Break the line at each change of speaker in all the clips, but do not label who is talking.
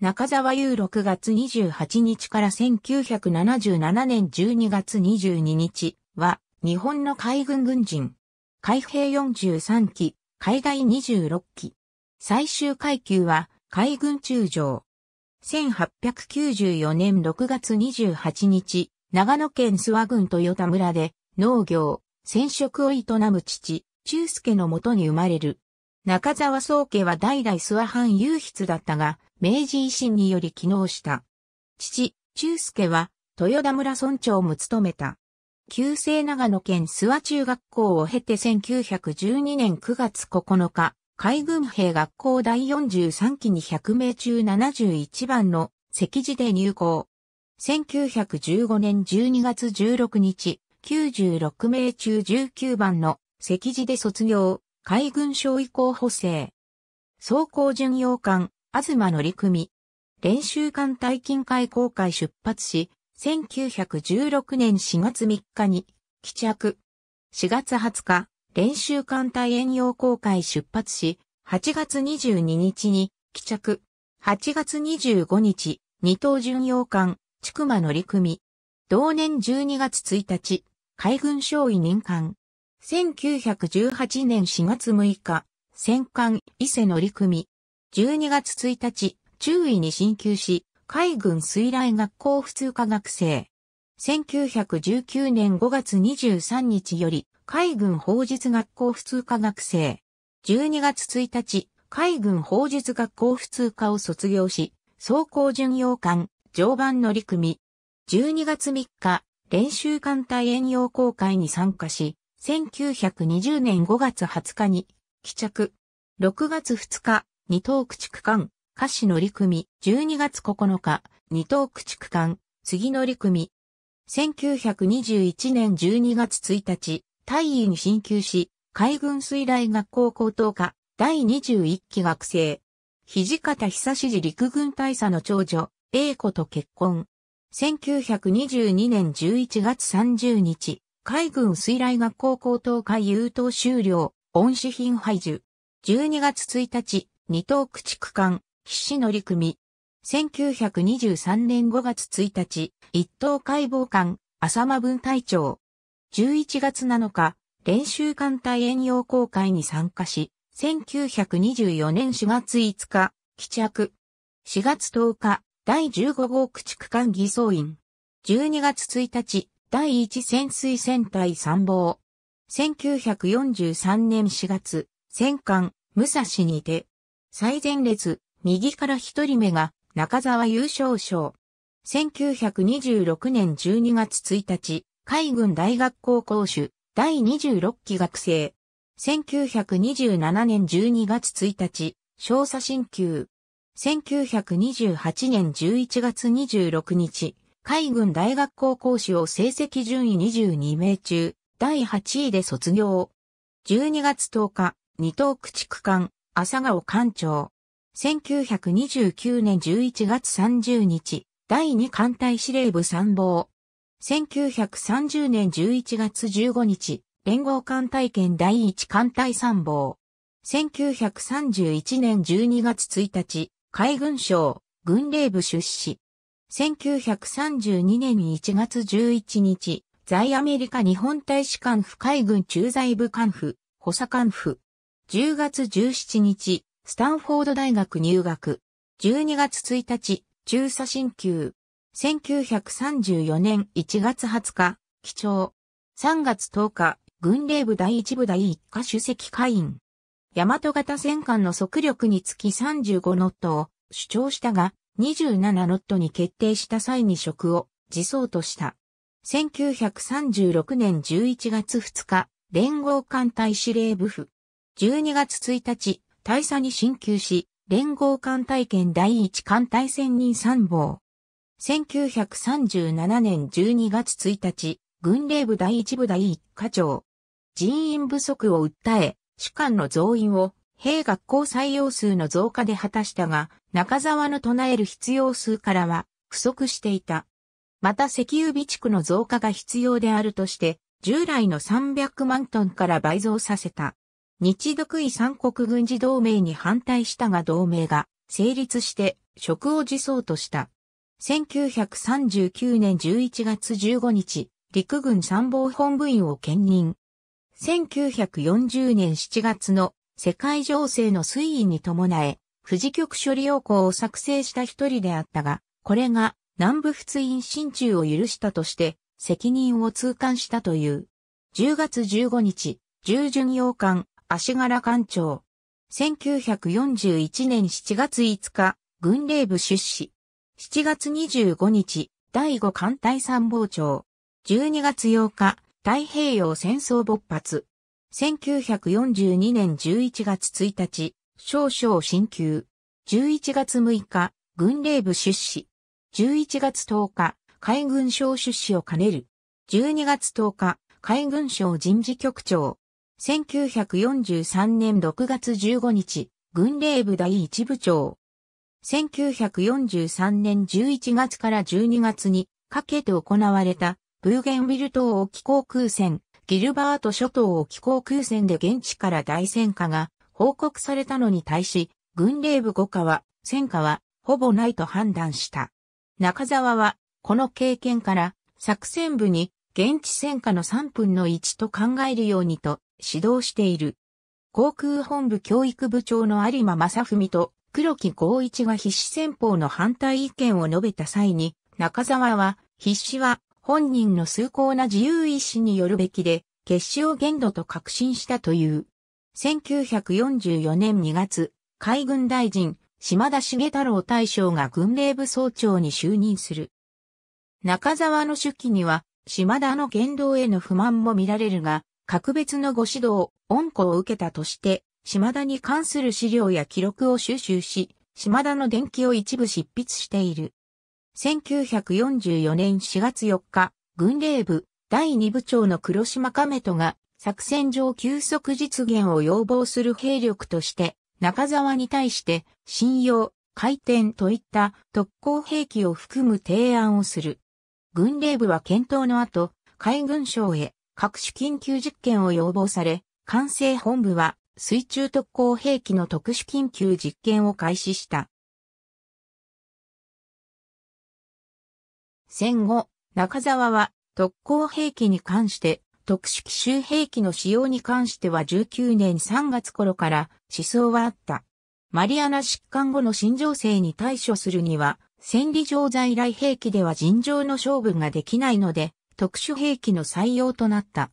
中沢優6月28日から1977年12月22日は、日本の海軍軍人。海兵43機、海外26機。最終階級は、海軍中将。1894年6月28日、長野県諏訪郡豊田村で、農業、染色を営む父、中介のもとに生まれる。中沢宗家は代々諏訪藩唯筆だったが、明治維新により機能した。父、中介は、豊田村村長も務めた。旧制長野県諏訪中学校を経て1912年9月9日、海軍兵学校第43期に100名中71番の席次で入校。1915年12月16日、96名中19番の席次で卒業、海軍省移行補正。走行巡洋艦、東乗組。練習艦隊近海航海出発し、1916年4月3日に、帰着。4月20日、練習艦隊遠洋航海出発し、8月22日に、帰着。8月25日、二等巡洋艦、筑馬乗組。同年12月1日、海軍少尉任官。1918年4月6日、戦艦伊勢乗組。12月1日、中尉に進級し、海軍水雷学校普通科学生。1919年5月23日より、海軍法術学校普通科学生。12月1日、海軍法術学校普通科を卒業し、走行巡洋艦、常磐乗り組。12月3日、練習艦隊遠洋航海に参加し、1920年5月20日に、帰着。6月2日、二等駆逐艦、歌詞乗組、12月9日、二等駆逐艦、次乗組。1921年12月1日、大尉に進級し、海軍水雷学校高等科、第21期学生。土方久志陸軍大佐の長女、英子と結婚。1922年11月30日、海軍水雷学校高等科優等修了、恩賜品配受。12月1日、二等駆逐艦、死乗組。1923年5月1日、一等解剖艦、浅間分隊長。11月7日、練習艦隊遠洋航海に参加し、1924年4月5日、帰着。4月10日、第15号駆逐艦偽装員。12月1日、第1潜水船隊参謀。1943年4月、戦艦、武蔵にて、最前列、右から一人目が中沢優勝賞。1926年12月1日、海軍大学校講師、第26期学生。1927年12月1日、少佐進級。1928年11月26日、海軍大学校講師を成績順位22名中、第8位で卒業。12月10日、二等駆逐艦、朝顔館長。1929年11月30日、第2艦隊司令部参謀。1930年11月15日、連合艦隊圏第1艦隊参謀。1931年12月1日、海軍省、軍令部出資。1932年1月11日、在アメリカ日本大使館府海軍駐在部官府、補佐官府。10月17日、スタンフォード大学入学。12月1日、中佐進級。1934年1月20日、基調。3月10日、軍令部第1部第1課主席会員。大和型戦艦の速力につき35ノットを主張したが、27ノットに決定した際に職を辞走とした。1936年11月2日、連合艦隊司令部府。12月1日、大佐に進級し、連合艦隊圏第一艦隊専に参謀。1937年12月1日、軍令部第一部第一課長。人員不足を訴え、主官の増員を、兵学校採用数の増加で果たしたが、中沢の唱える必要数からは、不足していた。また石油備蓄の増加が必要であるとして、従来の300万トンから倍増させた。日独位三国軍事同盟に反対したが同盟が成立して職を辞そうとした。1939年11月15日、陸軍参謀本部員を兼任。1940年7月の世界情勢の推移に伴え、富士局処理要項を作成した一人であったが、これが南部仏印進中を許したとして、責任を痛感したという。10月15日、従順洋艦、足柄艦長。1941年7月5日、軍令部出資。7月25日、第5艦隊参謀長。12月8日、太平洋戦争勃発。1942年11月1日、少々進級。11月6日、軍令部出資。11月10日、海軍省出資を兼ねる。12月10日、海軍省人事局長。1943年6月15日、軍令部第一部長。1943年11月から12月にかけて行われた、ブーゲンビル島沖航空戦、ギルバート諸島沖航空戦で現地から大戦火が報告されたのに対し、軍令部5課は、戦火はほぼないと判断した。中沢は、この経験から、作戦部に現地戦火の3分の1と考えるようにと指導している。航空本部教育部長の有馬正文と黒木孝一が必死戦法の反対意見を述べた際に、中沢は、必死は本人の崇高な自由意志によるべきで、決死を限度と確信したという。1944年2月、海軍大臣、島田茂太郎大将が軍令部総長に就任する。中沢の手記には、島田の言動への不満も見られるが、格別のご指導、恩子を受けたとして、島田に関する資料や記録を収集し、島田の伝記を一部執筆している。1944年4月4日、軍令部第2部長の黒島亀戸が作戦上急速実現を要望する兵力として、中沢に対して、信用、回転といった特攻兵器を含む提案をする。軍令部は検討の後、海軍省へ各種緊急実験を要望され、管制本部は水中特攻兵器の特殊緊急実験を開始した。戦後、中沢は特攻兵器に関して特殊奇襲兵器の使用に関しては19年3月頃から思想はあった。マリアナ疾患後の新情勢に対処するには、戦利上在来兵器では尋常の勝負ができないので、特殊兵器の採用となった。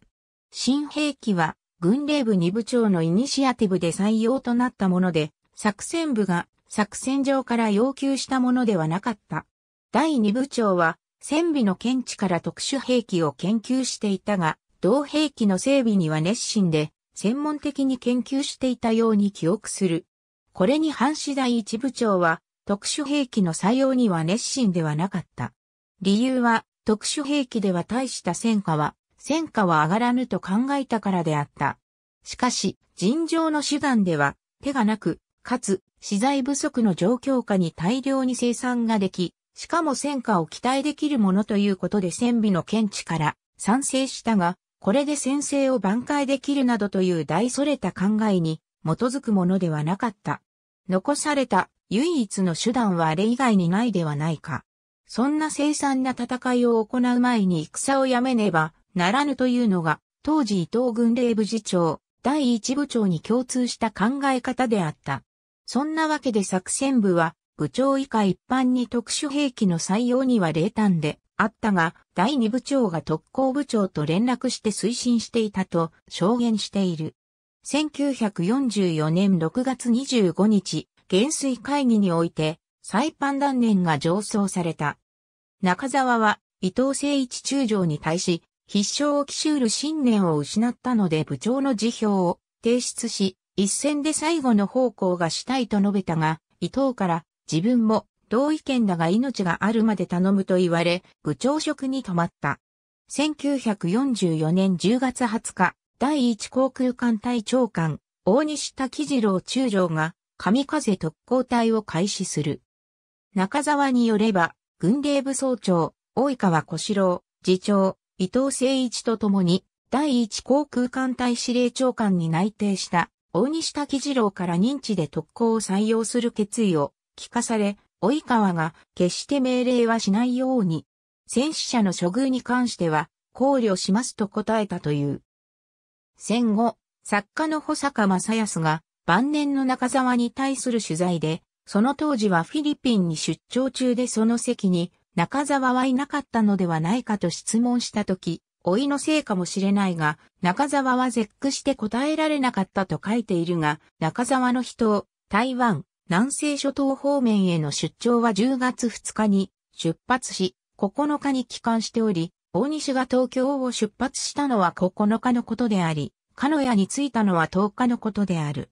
新兵器は、軍令部二部長のイニシアティブで採用となったもので、作戦部が作戦上から要求したものではなかった。第二部長は、戦備の検知から特殊兵器を研究していたが、同兵器の整備には熱心で、専門的に研究していたように記憶する。これに反し第一部長は、特殊兵器の採用には熱心ではなかった。理由は、特殊兵器では大した戦果は、戦果は上がらぬと考えたからであった。しかし、尋常の手段では、手がなく、かつ、資材不足の状況下に大量に生産ができ、しかも戦果を期待できるものということで戦備の見地から賛成したが、これで先制を挽回できるなどという大それた考えに基づくものではなかった。残された唯一の手段はあれ以外にないではないか。そんな凄惨な戦いを行う前に戦をやめねばならぬというのが、当時伊藤軍令部次長、第一部長に共通した考え方であった。そんなわけで作戦部は、部長以下一般に特殊兵器の採用には冷淡であったが、第二部長が特攻部長と連絡して推進していたと証言している。1944年6月25日、減衰会議において、再ン断念が上奏された。中沢は、伊藤誠一中将に対し、必勝を期しうる信念を失ったので部長の辞表を提出し、一戦で最後の方向がしたいと述べたが、伊藤から自分も同意見だが命があるまで頼むと言われ、部長職に止まった。1944年10月20日、第一航空艦隊長官、大西滝次郎中将が神風特攻隊を開始する。中沢によれば、軍令部総長、大川小四郎、次長、伊藤誠一と共に、第一航空艦隊司令長官に内定した大西滝次郎から認知で特攻を採用する決意を聞かされ、及川が決して命令はしないように、戦死者の処遇に関しては考慮しますと答えたという。戦後、作家の保坂正康が晩年の中沢に対する取材で、その当時はフィリピンに出張中でその席に中沢はいなかったのではないかと質問したとき、老いのせいかもしれないが、中沢は絶句して答えられなかったと書いているが、中沢の人を台湾、南西諸島方面への出張は10月2日に出発し、9日に帰還しており、大西が東京を出発したのは9日のことであり、鹿屋に着いたのは10日のことである。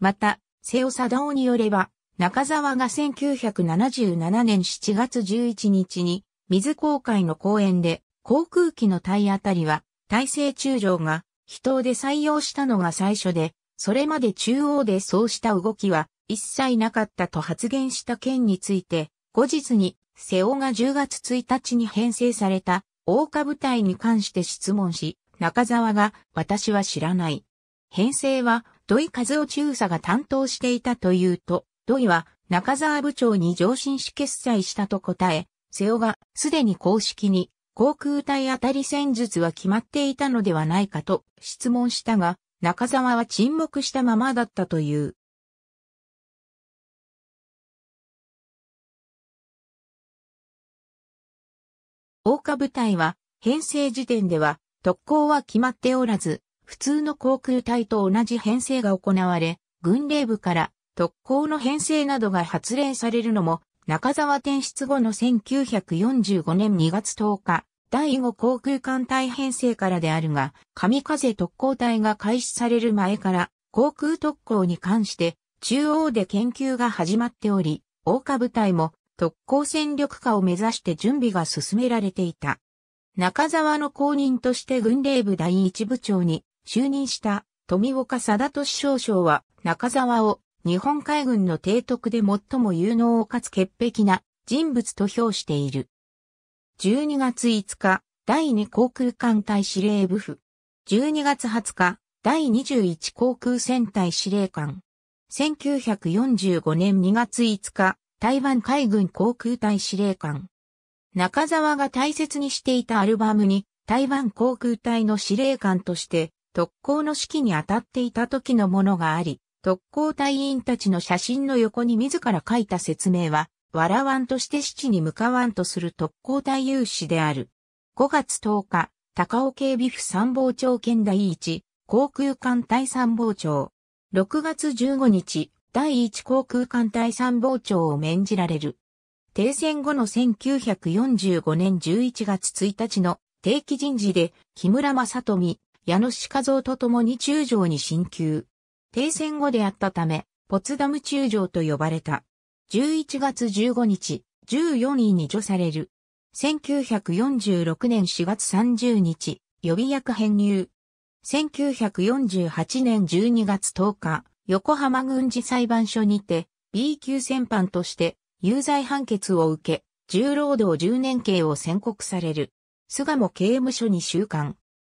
また、瀬尾貞夫によれば、中沢が1977年7月11日に、水公会の講演で、航空機の体当たりは、大制中将が、秘頭で採用したのが最初で、それまで中央でそうした動きは一切なかったと発言した件について、後日に、瀬尾が10月1日に編成された、大岡部隊に関して質問し、中沢が、私は知らない。編成は、土井和夫中佐が担当していたというと、土井は中沢部長に上申し決裁したと答え、瀬尾がすでに公式に航空隊当たり戦術は決まっていたのではないかと質問したが、中沢は沈黙したままだったという。大岡部隊は編成時点では特攻は決まっておらず、普通の航空隊と同じ編成が行われ、軍令部から特攻の編成などが発令されるのも、中沢転出後の1945年2月10日、第5航空艦隊編成からであるが、神風特攻隊が開始される前から、航空特攻に関して、中央で研究が始まっており、大下部隊も特攻戦力化を目指して準備が進められていた。中沢の後任として軍令部第一部長に就任した富岡貞俊少将は中沢を日本海軍の提督で最も有能かつ潔癖な人物と評している。12月5日、第2航空艦隊司令部府。12月20日、第21航空戦隊司令官。1945年2月5日、台湾海軍航空隊司令官。中沢が大切にしていたアルバムに、台湾航空隊の司令官として特攻の指揮に当たっていた時のものがあり、特攻隊員たちの写真の横に自ら書いた説明は、笑わんとして七に向かわんとする特攻隊有志である。5月10日、高尾警備府参謀長県第1、航空艦隊参謀長。6月15日、第1航空艦隊参謀長を免じられる。停戦後の1945年11月1日の定期人事で木村正富矢野志和夫と共に中将に進級。停戦後であったため、ポツダム中将と呼ばれた。11月15日、14位に除される。1946年4月30日、予備役編入。1948年12月10日、横浜軍事裁判所にて B 級戦犯として有罪判決を受け、重労働10年刑を宣告される。菅も刑務所に収監。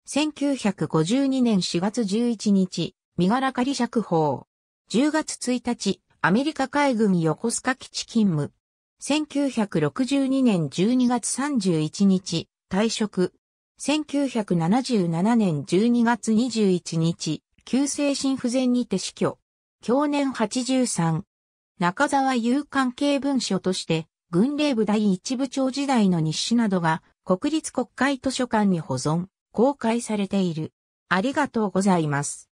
1952年4月11日、身柄仮釈放。10月1日、アメリカ海軍横須賀基地勤務。1962年12月31日、退職。1977年12月21日、急性心不全にて死去。去年83。中沢有関係文書として、軍令部第一部長時代の日誌などが国立国会図書館に保存。公開されている。ありがとうございます。